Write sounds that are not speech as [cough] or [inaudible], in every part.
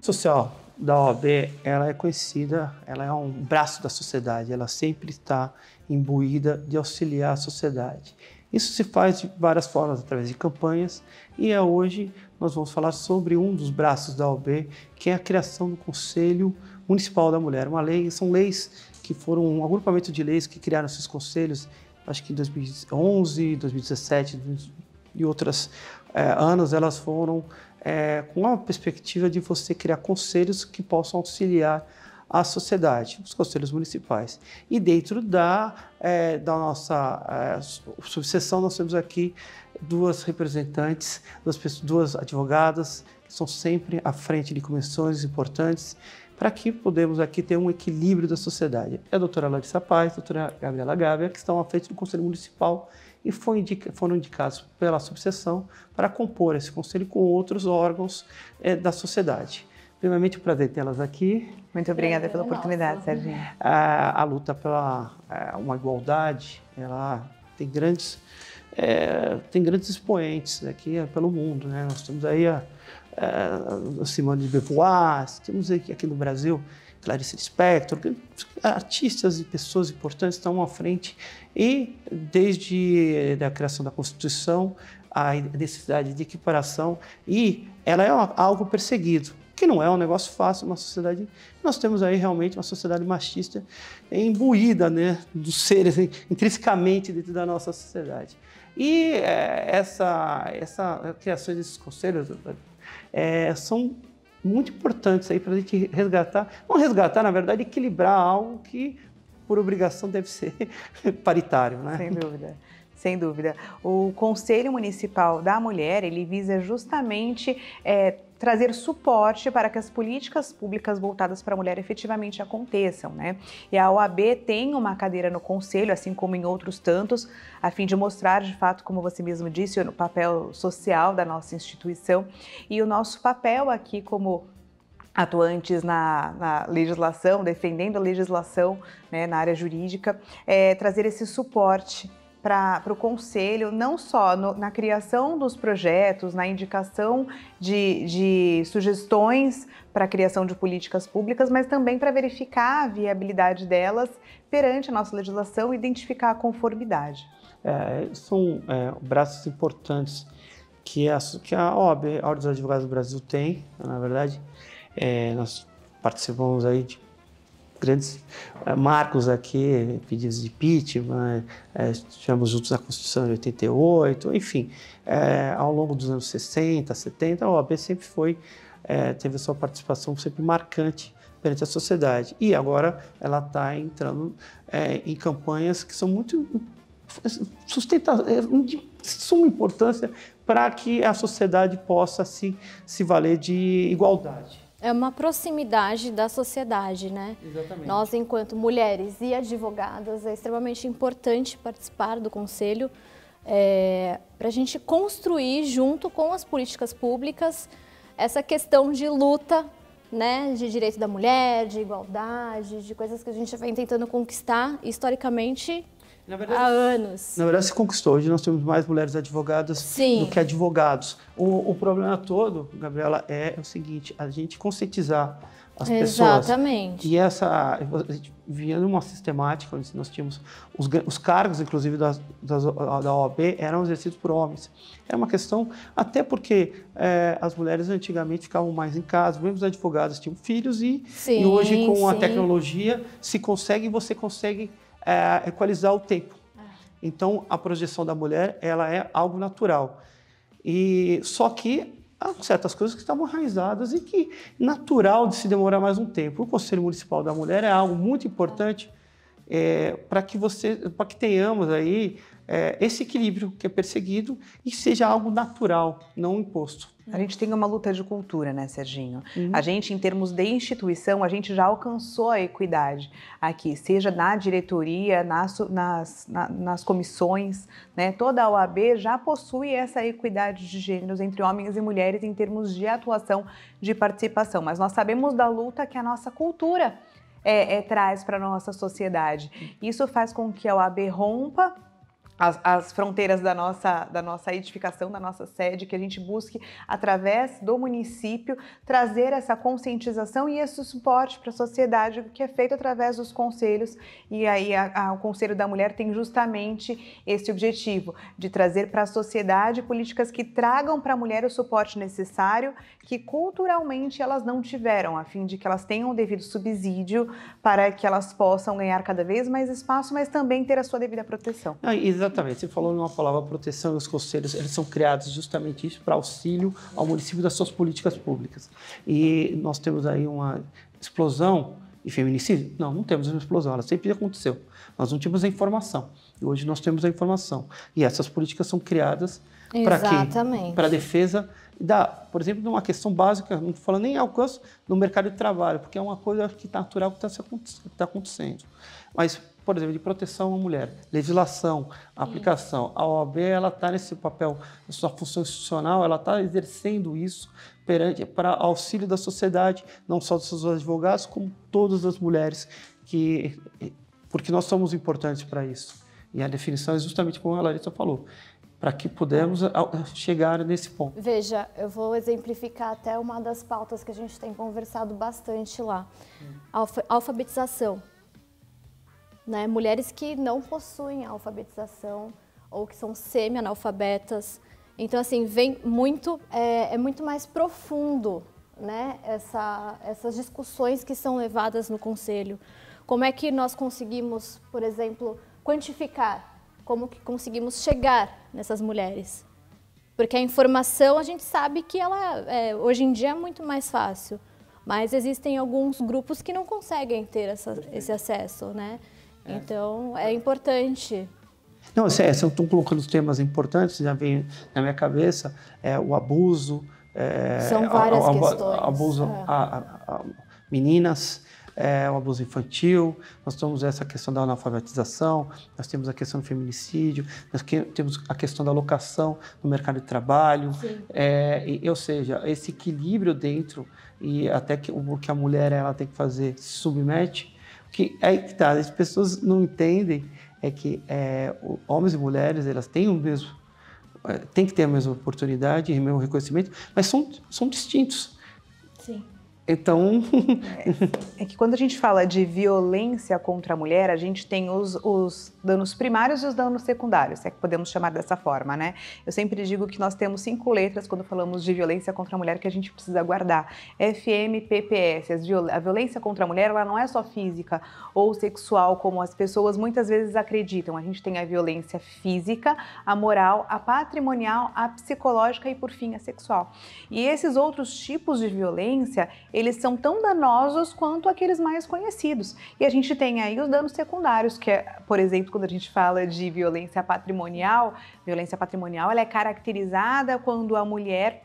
social da OAB, ela é conhecida, ela é um braço da sociedade, ela sempre está imbuída de auxiliar a sociedade. Isso se faz de várias formas, através de campanhas, e é hoje nós vamos falar sobre um dos braços da OAB, que é a criação do Conselho Municipal da Mulher. Uma lei, são leis que foram um agrupamento de leis que criaram esses conselhos, acho que em 2011, 2017 e outros é, eh, anos, elas foram é, com a perspectiva de você criar conselhos que possam auxiliar a sociedade, os conselhos municipais. E dentro da, é, da nossa é, subseção, nós temos aqui duas representantes, duas, pessoas, duas advogadas, que são sempre à frente de comissões importantes, para que podemos aqui ter um equilíbrio da sociedade. É a doutora Larissa Paz, a doutora Gabriela Gávea, que estão à frente do Conselho Municipal e indica, foram indicados pela subseção para compor esse conselho com outros órgãos é, da sociedade. Primeiramente, é um prazer tê-las aqui. Muito obrigada pela é oportunidade, Serginho. A, a luta pela eh, uma igualdade, ela tem grandes, é, tem grandes expoentes aqui pelo mundo. Né? Nós temos aí a, a, a Simone de Beauvoir, temos aqui, aqui no Brasil Clarice Lispector, artistas e pessoas importantes estão à frente e desde eh, a criação da Constituição a necessidade de equiparação e ela é algo perseguido que não é um negócio fácil uma sociedade. Nós temos aí realmente uma sociedade machista imbuída né, dos seres intrinsecamente dentro da nossa sociedade. E é, essa, essa criação desses conselhos é, são muito importantes aí para a gente resgatar. Não resgatar, na verdade, equilibrar algo que, por obrigação, deve ser [laughs] paritário, né? Sem dúvida. Sem dúvida. O Conselho Municipal da Mulher, ele visa justamente é, trazer suporte para que as políticas públicas voltadas para a mulher efetivamente aconteçam, né? E a OAB tem uma cadeira no conselho, assim como em outros tantos, a fim de mostrar, de fato, como você mesmo disse, o papel social da nossa instituição e o nosso papel aqui como atuantes na, na, legislação, defendendo a legislação né, na área jurídica, é, trazer esse suporte para o conselho, não só no, na criação dos projetos, na indicação de, de sugestões para a criação de políticas públicas, mas também para verificar a viabilidade delas perante a nossa legislação e identificar a conformidade. É, são é, braços importantes que a, que a OAB, a Ordem dos Advogados do Brasil, tem, na verdade. É, nós participamos aí de grandes eh, marcos aqui, pedidos de impeachment, é, eh, estivemos juntos na Constituição de 88, enfim, é, ao longo dos anos 60, 70, a OAB sempre foi, é, teve sua participação sempre marcante perante a sociedade. E agora ela está entrando é, em campanhas que são muito sustentáveis, de suma importância para que a sociedade possa se, assim, se valer de igualdade. É uma proximidade da sociedade, né? Exatamente. Nós, enquanto mulheres e advogadas, é extremamente importante participar do conselho é, para a gente construir, junto com as políticas públicas, essa questão de luta né, de direito da mulher, de igualdade, de coisas que a gente vem tentando conquistar historicamente verdade, há anos. Na verdade, se conquistou. Hoje nós temos mais mulheres advogadas Sim. do que advogados. O, o, problema todo, Gabriela, é o seguinte: a gente conscientizar as Exatamente. pessoas. Exatamente. E essa. A gente via numa sistemática, onde nós tínhamos. Os, os cargos, inclusive, das, das, da OAB eram exercidos por homens. Era uma questão, até porque é, as mulheres antigamente ficavam mais em casa, mesmo os advogados tinham filhos, e, sim, e hoje, com sim. a tecnologia, se consegue, você consegue é equalizar o tempo. Então, a projeção da mulher ela é algo natural. E só que há certas coisas que estavam arraizadas e que natural de se demorar mais um tempo. O Conselho Municipal da Mulher é algo muito importante é, para que você, para que tenhamos aí é, esse equilíbrio que é perseguido e seja algo natural, não imposto. A gente tem uma luta de cultura, né, Serginho? Uhum. A gente, em termos de instituição, a gente já alcançou a equidade aqui, seja na diretoria, nas, nas, na, nas comissões, né? Toda a OAB já possui essa equidade de gêneros entre homens e mulheres em termos de atuação, de participação. Mas nós sabemos da luta que a nossa cultura é, é, traz para a nossa sociedade. Uhum. Isso faz com que a OAB rompa as, as, fronteiras da nossa, da nossa edificação, da nossa sede, que a gente busque, através do município, trazer essa conscientização e esse suporte para a sociedade, que é feito através dos conselhos. E aí a, a, o Conselho da Mulher tem justamente esse objetivo, de trazer para a sociedade políticas que tragam para a mulher o suporte necessário, que culturalmente elas não tiveram, a fim de que elas tenham o devido subsídio para que elas possam ganhar cada vez mais espaço, mas também ter a sua devida proteção. exatamente. Exatamente. Você falou numa palavra proteção e os conselhos, eles são criados justamente isso para auxílio ao município das suas políticas públicas. E nós temos aí uma explosão e feminicídio? Não, não temos uma explosão, ela sempre aconteceu. Nós não tínhamos a informação. E hoje nós temos a informação. E essas políticas são criadas para quê? Para a defesa da, por exemplo, de uma questão básica, não falando nem alcance do mercado de trabalho, porque é uma coisa que é natural que está tá acontecendo. Mas por exemplo, de proteção à mulher, legislação, aplicação. Sim. A OAB ela está nesse papel, sua função institucional, ela está exercendo isso perante para auxílio da sociedade, não só dos seus advogados, como todas as mulheres que porque nós somos importantes para isso. E a definição é justamente como a Larissa falou, para que pudemos chegar nesse ponto. Veja, eu vou exemplificar até uma das pautas que a gente tem conversado bastante lá, alfabetização né? mulheres que não possuem alfabetização ou que são semi-analfabetas. Então, assim, vem muito, é, é muito mais profundo né? Essa, essas discussões que são levadas no Conselho. Como é que nós conseguimos, por exemplo, quantificar? Como que conseguimos chegar nessas mulheres? Porque a informação a gente sabe que ela é, hoje em dia é muito mais fácil, mas existem alguns grupos que não conseguem ter essa, esse acesso, né? É. Então, é importante. Não, estão assim, é, tá colocando os temas importantes, já vem na minha cabeça, é, o abuso. É, São várias a, a, questões. Abuso é. a, meninas, é, o abuso infantil, nós temos essa questão da analfabetização, nós temos a questão do feminicídio, nós que, temos a questão da locação no mercado de trabalho, é, e, ou seja, esse equilíbrio dentro e até que o que a mulher ela tem que fazer se submete que é que tá, as pessoas não entendem é que é, homens e mulheres elas têm o mesmo, é, tem que ter a mesma oportunidade e o mesmo reconhecimento, mas são, são distintos. Sim. Então. É, é, que quando a gente fala de violência contra a mulher, a gente tem os, os danos primários e os danos secundários, se é que podemos chamar dessa forma, né? Eu sempre digo que nós temos cinco letras quando falamos de violência contra a mulher que a gente precisa guardar: FMPPS. Viol a violência contra a mulher ela não é só física ou sexual, como as pessoas muitas vezes acreditam. A gente tem a violência física, a moral, a patrimonial, a psicológica e, por fim, a sexual. E esses outros tipos de violência, eles são tão danosos quanto aqueles mais conhecidos. E a gente tem aí os danos secundários, que é, por exemplo, quando a gente fala de violência patrimonial, violência patrimonial ela é caracterizada quando a mulher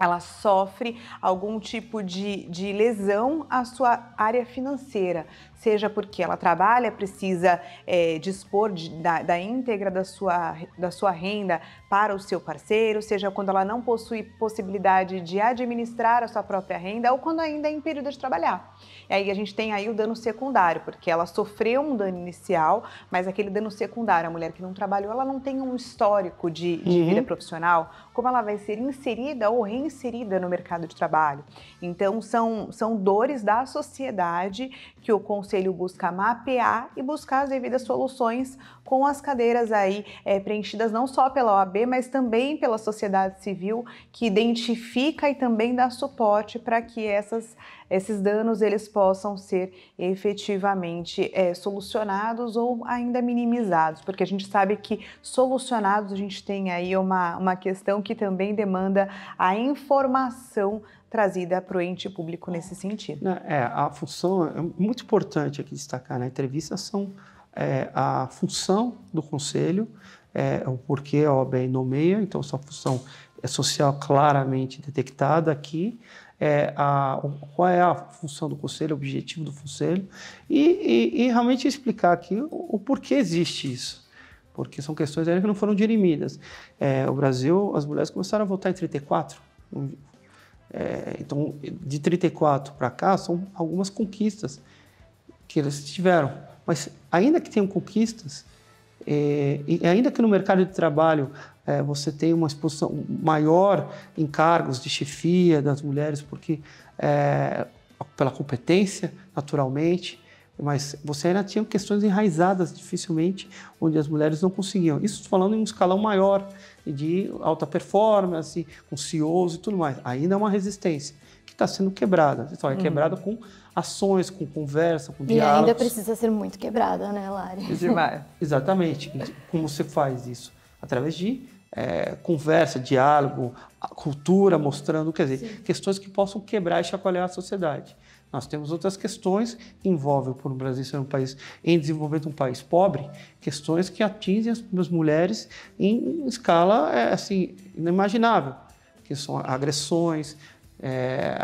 ela sofre algum tipo de, de lesão à sua área financeira, seja porque ela trabalha, precisa é, dispor de, da, da íntegra da sua, da sua renda para o seu parceiro, seja quando ela não possui possibilidade de administrar a sua própria renda ou quando ainda é em período de trabalhar. E aí a gente tem aí o dano secundário, porque ela sofreu um dano inicial, mas aquele dano secundário, a mulher que não trabalhou, ela não tem um histórico de, de uhum. vida profissional, como ela vai ser inserida ou reinserida no mercado de trabalho. Então são, são dores da sociedade que o Conselho busca mapear e buscar as devidas soluções com as cadeiras aí é, preenchidas não só pela OAB, mas também pela sociedade civil que identifica e também dá suporte para que essas, esses danos eles possam ser efetivamente é, solucionados ou ainda minimizados, porque a gente sabe que solucionados a gente tem aí uma, uma questão que também demanda a informação trazida para o ente público nesse sentido. Né, é, a função é muito importante aqui destacar na né, entrevista são é, a função do conselho, é, o porquê a OAB é nomeia, então sua função é social claramente detectada aqui, é, a, qual é a função do conselho, o objetivo do conselho, e, e, e realmente explicar aqui o, o, porquê existe isso. Porque são questões que não foram dirimidas. É, o Brasil, as mulheres começaram a votar em 34. É, então, de 34 para cá, são algumas conquistas que eles tiveram. Mas, ainda que tenham conquistas, é, e ainda que no mercado de trabalho é, você tenha uma exposição maior em cargos de chefia das mulheres, porque é, pela competência, naturalmente, mas você ainda tinha questões enraizadas, dificilmente, onde as mulheres não conseguiam. Isso falando em um escalão maior, de alta performance, com CEOs e tudo mais. Ainda é uma resistência que está sendo quebrada. Então, é uhum. quebrada uhum. com ações, com conversa, com e diálogos. E ainda precisa ser muito quebrada, né, Lari? É [laughs] Exatamente. Como você faz isso? Através de é, conversa, diálogo, cultura mostrando, quer dizer, Sim. questões que possam quebrar e chacoalhar a sociedade. Nós temos outras questões que envolvem, por o Brasil ser um país em desenvolvimento, um país pobre, questões que atingem as mulheres em escala é, assim inimaginável, que são agressões, é,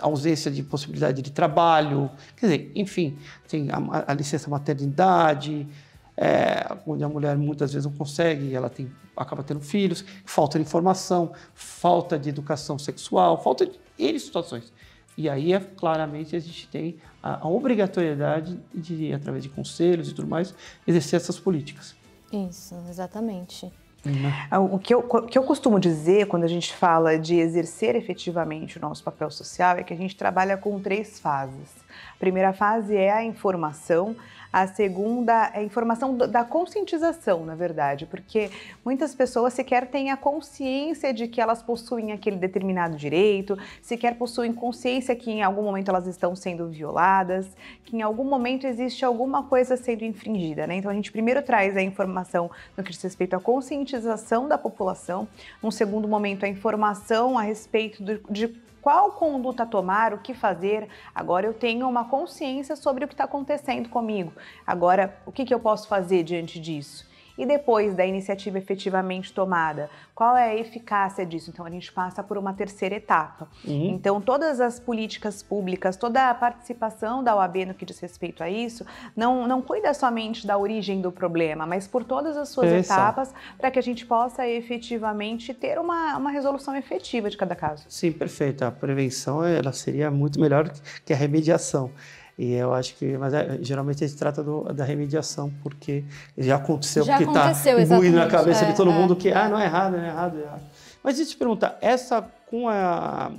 ausência de possibilidade de trabalho, quer dizer, enfim, tem a, a licença maternidade, é, onde a mulher muitas vezes não consegue, ela tem, acaba tendo filhos, falta de informação, falta de educação sexual, falta de N situações. E aí, é, claramente, a gente tem a, a, obrigatoriedade de, através de conselhos e tudo mais, exercer essas políticas. Isso, exatamente. Né? Ah, o que eu, o que eu costumo dizer quando a gente fala de exercer efetivamente o nosso papel social é que a gente trabalha com três fases. A primeira fase é a informação, a segunda é informação da conscientização, na verdade, porque muitas pessoas sequer têm a consciência de que elas possuem aquele determinado direito, sequer possuem consciência que em algum momento elas estão sendo violadas, que em algum momento existe alguma coisa sendo infringida, né? Então a gente primeiro traz a informação no que diz respeito à conscientização da população, num segundo momento a informação a respeito de qual conduta tomar, o que fazer. Agora eu tenho uma consciência sobre o que está acontecendo comigo. Agora, o que, que eu posso fazer diante disso? E depois da iniciativa efetivamente tomada, qual é a eficácia disso? Então a gente passa por uma terceira etapa. Uhum. Então todas as políticas públicas, toda a participação da OAB no que diz respeito a isso, não, não cuida somente da origem do problema, mas por todas as suas etapas para que a gente possa efetivamente ter uma, uma resolução efetiva de cada caso. Sim, perfeito. A prevenção ela seria muito melhor que a remediação. E eu acho que, mas é, geralmente a gente trata do, da remediação, porque já aconteceu, já porque está imbuído na cabeça é, de todo é, mundo que, ah, não é errado, é errado, é errado. Mas deixa eu te perguntar, essa, com a,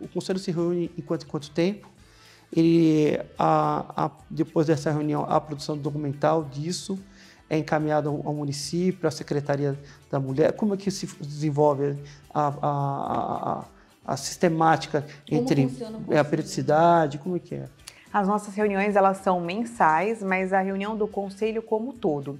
o conselho se reúne em quanto, em quanto tempo? E a, a, depois dessa reunião, a produção documental disso é encaminhada ao, ao município, à Secretaria da Mulher. Como é que se desenvolve a, a sistemática como entre a periodicidade? Como é que é? As nossas reuniões elas são mensais, mas a reunião do conselho como todo.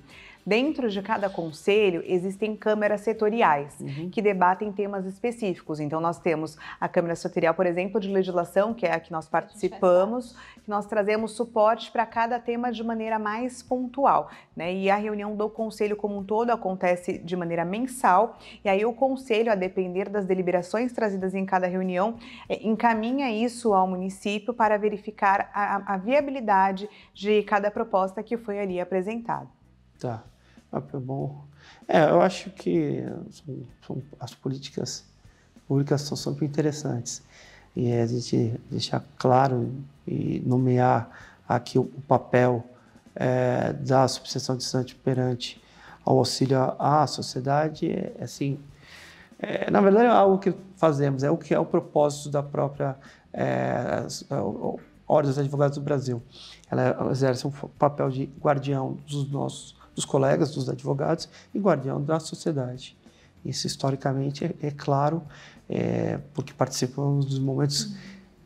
Dentro de cada conselho existem câmeras setoriais uhum. que debatem temas específicos. Então nós temos a câmara setorial, por exemplo, de legislação, que é a que nós participamos, que nós trazemos suporte para cada tema de maneira mais pontual, né? E a reunião do conselho como um todo acontece de maneira mensal, e aí o conselho, a depender das deliberações trazidas em cada reunião, é, encaminha isso ao município para verificar a, a viabilidade de cada proposta que foi ali apresentada. Tá papel ah, bom. É, eu acho que são, são, as políticas públicas são sempre interessantes. E a é gente deixar claro e nomear aqui o, o papel é, da subseção distante perante ao auxílio à, sociedade, é, é, assim, é, na verdade é algo que fazemos, é o que é o propósito da própria é, é Ordem dos Advogados do Brasil. Ela exerce um papel de guardião dos nossos dos colegas, dos advogados e guardião da sociedade. Isso historicamente é, é claro, é, porque participamos dos momentos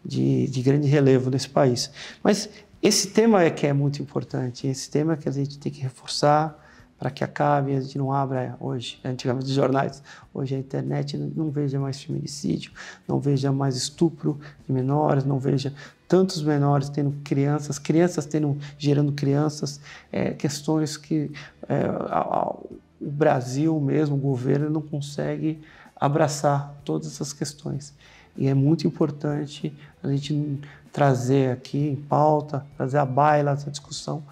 de, de grande relevo nesse país. Mas esse tema é que é muito importante, esse tema é que a gente tem que reforçar, para que acabe, a gente não abra hoje, antigamente os jornais, hoje a internet não veja mais feminicídio, não veja mais estupro de menores, não veja tantos menores tendo crianças, crianças tendo, gerando crianças, é, questões que é, a, a, o Brasil mesmo, o governo, não consegue abraçar todas essas questões. E é muito importante a gente trazer aqui em pauta, trazer a baila essa discussão,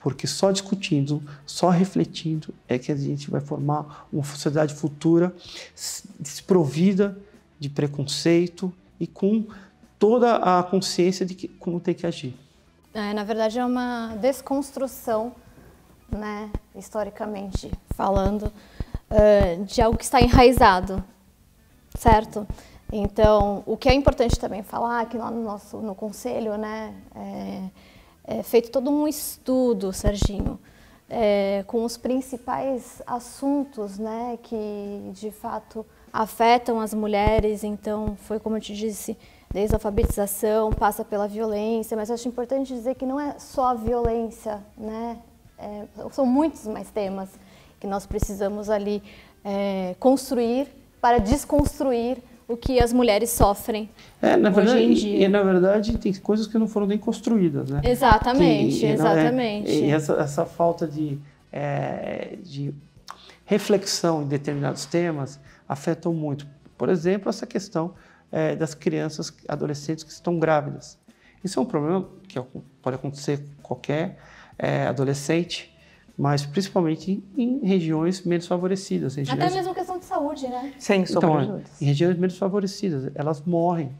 porque só discutindo, só refletindo é que a gente vai formar uma sociedade futura desprovida de preconceito e com toda a consciência de que, como tem que agir. É, na verdade, é uma desconstrução, né, historicamente falando, uh, de algo que está enraizado, certo? Então, o que é importante também falar, é que lá no nosso no conselho, né, é, é feito todo um estudo, Serginho, é, com os principais assuntos, né, que de fato afetam as mulheres, então foi como eu te disse, desde a alfabetização, passa pela violência, mas acho importante dizer que não é só a violência, né? É, são muitos mais temas que nós precisamos ali é, construir para desconstruir o que as mulheres sofrem é, na verdade, hoje em dia. E, na verdade, tem coisas que não foram nem construídas, né? Exatamente, e, é- exatamente. E, essa, essa falta de, é, de reflexão em determinados temas afetam muito. Por exemplo, essa questão é, das crianças, adolescentes que estão grávidas. Isso é um problema que pode acontecer com qualquer é, adolescente, mas principalmente em, em regiões menos favorecidas. Regiões... Até mesmo questão de saúde, né? Sem então, é, Em regiões menos favorecidas, elas morrem.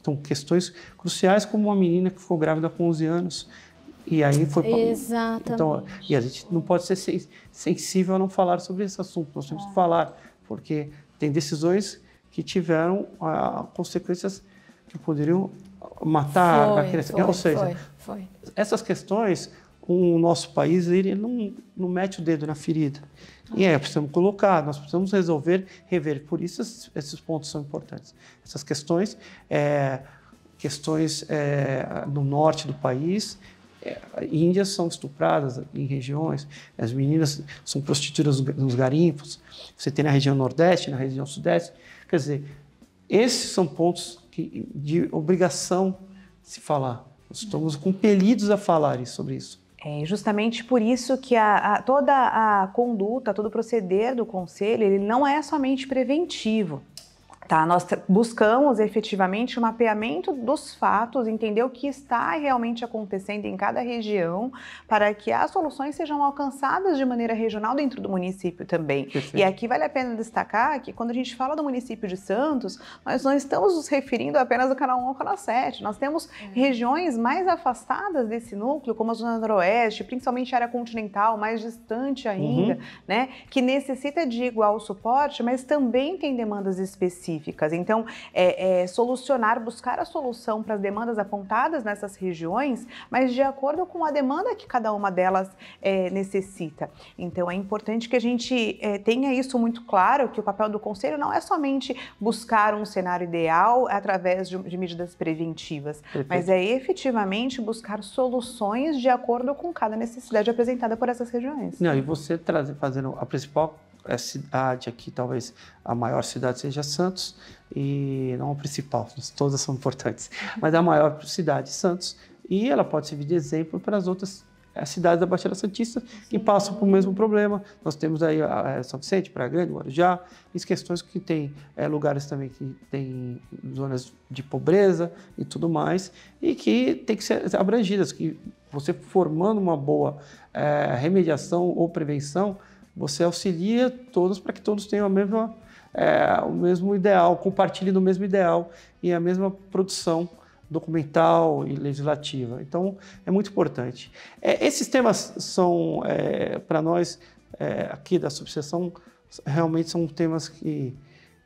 Então, questões cruciais como uma menina que ficou grávida com 11 anos e aí foi. Exatamente. Então, e a gente não pode ser sensível a não falar sobre esse assunto. Nós temos é. que falar porque tem decisões que tiveram ah, consequências que poderiam matar foi, a criança. Foi, Ou seja, foi, essas questões, o nosso país ele não, não mete o dedo na ferida. E é, precisamos colocar, nós precisamos resolver, rever. Por isso esses, esses pontos são importantes. Essas questões, é, questões é, no norte do país, é, índias são estupradas em regiões, as meninas são prostituídas nos garimpos, você tem na região nordeste, na região sudeste. Quer dizer, esses são pontos que, de obrigação de se falar. Nós estamos compelidos a falar sobre isso. É justamente por isso que a, a, toda a conduta, todo o proceder do conselho, ele não é somente preventivo. Tá, nós buscamos efetivamente o mapeamento dos fatos, entender o que está realmente acontecendo em cada região, para que as soluções sejam alcançadas de maneira regional dentro do município também. Perfeito. E aqui vale a pena destacar que quando a gente fala do município de Santos, nós não estamos nos referindo apenas ao canal 1 ao canal 7. Nós temos é. regiões mais afastadas desse núcleo, como a Zona Noroeste, principalmente a área continental, mais distante ainda, uhum. né? Que necessita de igual suporte, mas também tem demandas específicas específicas. Então, é, é solucionar, buscar a solução para as demandas apontadas nessas regiões, mas de acordo com a demanda que cada uma delas é, necessita. Então, é importante que a gente é, tenha isso muito claro, que o papel do conselho não é somente buscar um cenário ideal através de, de medidas preventivas, Perfeito. mas é efetivamente buscar soluções de acordo com cada necessidade apresentada por essas regiões. Não, e você trazer, fazendo a principal a é, cidade aqui, talvez a maior cidade seja Santos, e não a principal, [laughs] todas são importantes, mas a maior cidade Santos, e ela pode servir de exemplo para as outras é, cidades da Baixada Santista que passam por o mesmo problema. Nós temos aí é, São Vicente, Praia Grande, Guarujá, as questões que tem é, lugares também que tem zonas de pobreza e tudo mais, e que tem que ser abrangidas, que você formando uma boa é, remediação ou prevenção, você auxilia todos para que todos tenham a mesma, é, o mesmo ideal, compartilhem o mesmo ideal e a mesma produção documental e legislativa. Então, é muito importante. É, esses temas são, é, para nós, é, aqui da subseção, realmente são temas que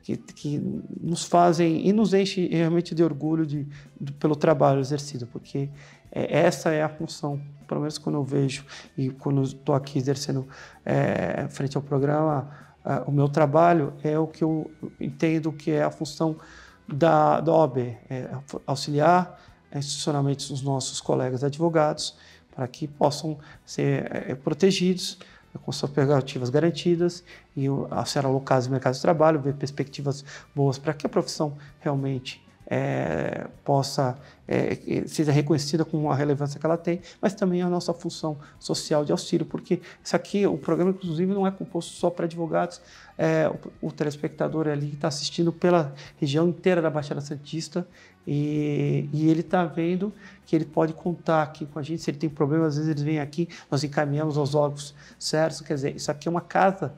que, que nos fazem e nos enche realmente de orgulho de, de pelo trabalho exercido, porque é, essa é a função, pelo menos quando eu vejo e quando estou aqui exercendo é, frente ao programa, é, o meu trabalho é o que eu entendo que é a função da, da OAB, é auxiliar é, institucionalmente os nossos colegas advogados para que possam ser é, protegidos com suas prerrogativas garantidas e a ser alocadas no mercado de trabalho, ver perspectivas boas para que a profissão realmente é, possa é, é seja reconhecida com a relevância que ela tem, mas também a nossa função social de auxílio, porque isso aqui, o programa, inclusive, não é composto só para advogados, é, o, o, telespectador ali está assistindo pela região inteira da Baixada Santista e, e ele está vendo que ele pode contar aqui com a gente, se ele tem problema, às vezes eles vêm aqui, nós encaminhamos aos órgãos certos, quer dizer, isso aqui é uma casa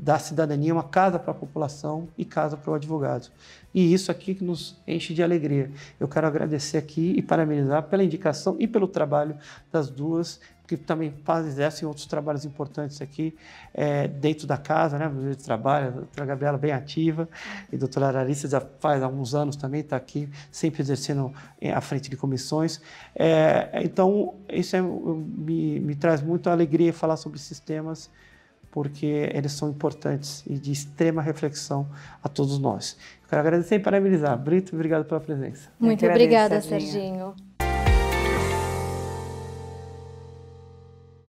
da cidadania, uma casa para a população e casa para o advogado. E isso aqui que nos enche de alegria. Eu quero agradecer aqui e parabenizar pela indicação e pelo trabalho das duas, que também fazem exercem outros trabalhos importantes aqui é, dentro da casa, né? Meu de trabalho, a doutora Gabriela bem ativa, e a doutora Ararissa já faz alguns anos também, está aqui sempre exercendo à é, frente de comissões. É, então, isso é, me, me traz muita alegria falar sobre sistemas porque eles são importantes e de extrema reflexão a todos nós. Quero agradecer e parabenizar. Brito, obrigado pela presença. Muito obrigada, Serginho. Serginho.